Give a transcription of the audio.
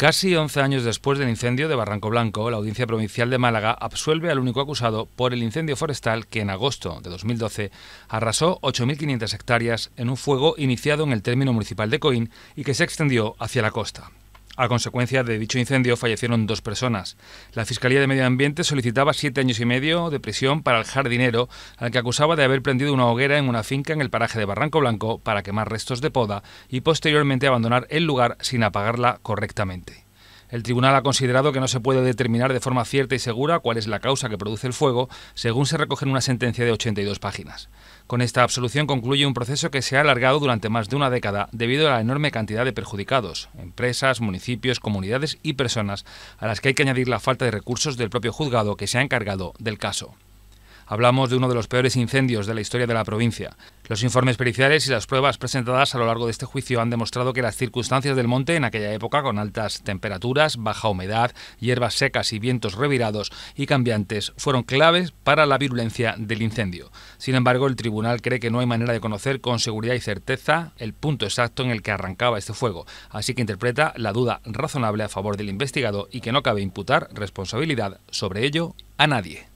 Casi 11 años después del incendio de Barranco Blanco, la Audiencia Provincial de Málaga absuelve al único acusado por el incendio forestal que en agosto de 2012 arrasó 8.500 hectáreas en un fuego iniciado en el término municipal de Coín y que se extendió hacia la costa. A consecuencia de dicho incendio fallecieron dos personas. La Fiscalía de Medio Ambiente solicitaba siete años y medio de prisión para el jardinero al que acusaba de haber prendido una hoguera en una finca en el paraje de Barranco Blanco para quemar restos de poda y posteriormente abandonar el lugar sin apagarla correctamente. El tribunal ha considerado que no se puede determinar de forma cierta y segura cuál es la causa que produce el fuego, según se recoge en una sentencia de 82 páginas. Con esta absolución concluye un proceso que se ha alargado durante más de una década debido a la enorme cantidad de perjudicados, empresas, municipios, comunidades y personas, a las que hay que añadir la falta de recursos del propio juzgado que se ha encargado del caso. Hablamos de uno de los peores incendios de la historia de la provincia. Los informes periciales y las pruebas presentadas a lo largo de este juicio han demostrado que las circunstancias del monte en aquella época, con altas temperaturas, baja humedad, hierbas secas y vientos revirados y cambiantes, fueron claves para la virulencia del incendio. Sin embargo, el tribunal cree que no hay manera de conocer con seguridad y certeza el punto exacto en el que arrancaba este fuego, así que interpreta la duda razonable a favor del investigado y que no cabe imputar responsabilidad sobre ello a nadie.